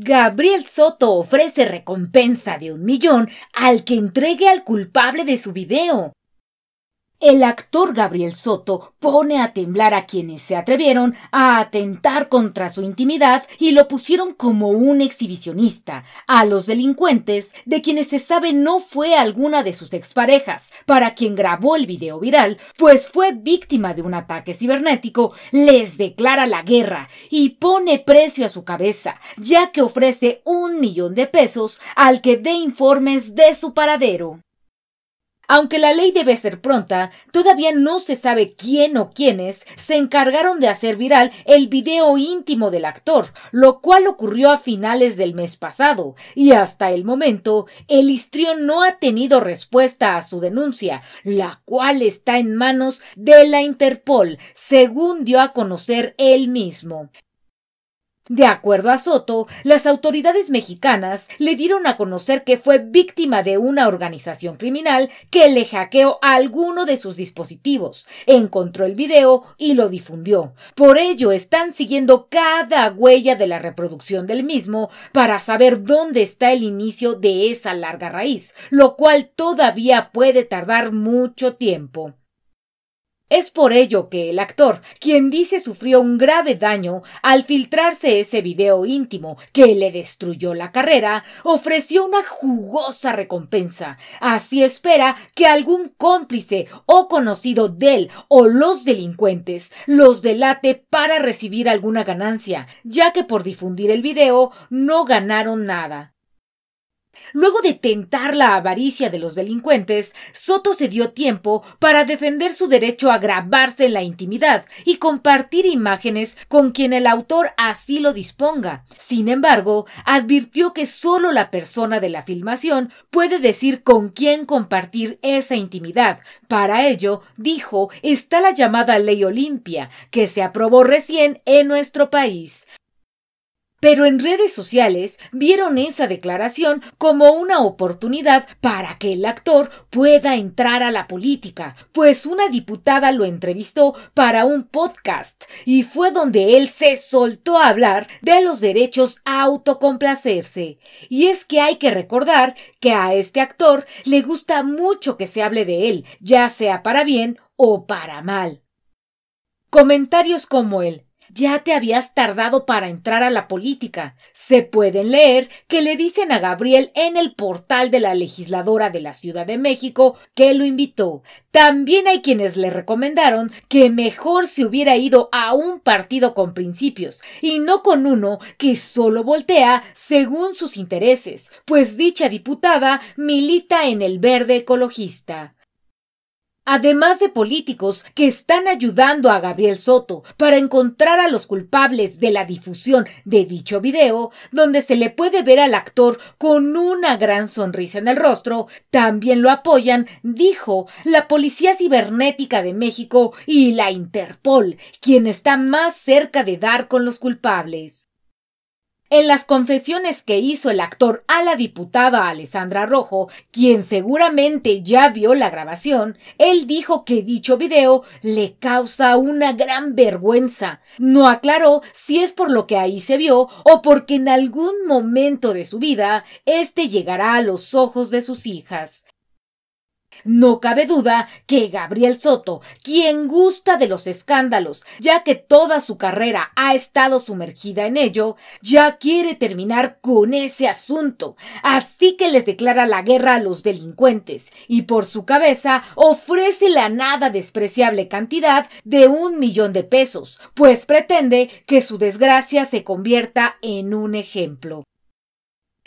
Gabriel Soto ofrece recompensa de un millón al que entregue al culpable de su video. El actor Gabriel Soto pone a temblar a quienes se atrevieron a atentar contra su intimidad y lo pusieron como un exhibicionista, a los delincuentes de quienes se sabe no fue alguna de sus exparejas, para quien grabó el video viral, pues fue víctima de un ataque cibernético, les declara la guerra y pone precio a su cabeza, ya que ofrece un millón de pesos al que dé informes de su paradero. Aunque la ley debe ser pronta, todavía no se sabe quién o quiénes se encargaron de hacer viral el video íntimo del actor, lo cual ocurrió a finales del mes pasado, y hasta el momento el histrión no ha tenido respuesta a su denuncia, la cual está en manos de la Interpol, según dio a conocer él mismo. De acuerdo a Soto, las autoridades mexicanas le dieron a conocer que fue víctima de una organización criminal que le hackeó a alguno de sus dispositivos, encontró el video y lo difundió. Por ello, están siguiendo cada huella de la reproducción del mismo para saber dónde está el inicio de esa larga raíz, lo cual todavía puede tardar mucho tiempo. Es por ello que el actor, quien dice sufrió un grave daño al filtrarse ese video íntimo que le destruyó la carrera, ofreció una jugosa recompensa. Así espera que algún cómplice o conocido de él o los delincuentes los delate para recibir alguna ganancia, ya que por difundir el video no ganaron nada. Luego de tentar la avaricia de los delincuentes, Soto se dio tiempo para defender su derecho a grabarse en la intimidad y compartir imágenes con quien el autor así lo disponga. Sin embargo, advirtió que solo la persona de la filmación puede decir con quién compartir esa intimidad. Para ello, dijo, está la llamada Ley Olimpia, que se aprobó recién en nuestro país. Pero en redes sociales vieron esa declaración como una oportunidad para que el actor pueda entrar a la política, pues una diputada lo entrevistó para un podcast y fue donde él se soltó a hablar de los derechos a autocomplacerse. Y es que hay que recordar que a este actor le gusta mucho que se hable de él, ya sea para bien o para mal. Comentarios como el ya te habías tardado para entrar a la política. Se pueden leer que le dicen a Gabriel en el portal de la legisladora de la Ciudad de México que lo invitó. También hay quienes le recomendaron que mejor se hubiera ido a un partido con principios y no con uno que solo voltea según sus intereses, pues dicha diputada milita en el verde ecologista además de políticos que están ayudando a Gabriel Soto para encontrar a los culpables de la difusión de dicho video, donde se le puede ver al actor con una gran sonrisa en el rostro, también lo apoyan, dijo, la Policía Cibernética de México y la Interpol, quien está más cerca de dar con los culpables. En las confesiones que hizo el actor a la diputada Alessandra Rojo, quien seguramente ya vio la grabación, él dijo que dicho video le causa una gran vergüenza. No aclaró si es por lo que ahí se vio o porque en algún momento de su vida este llegará a los ojos de sus hijas. No cabe duda que Gabriel Soto, quien gusta de los escándalos, ya que toda su carrera ha estado sumergida en ello, ya quiere terminar con ese asunto, así que les declara la guerra a los delincuentes y por su cabeza ofrece la nada despreciable cantidad de un millón de pesos, pues pretende que su desgracia se convierta en un ejemplo.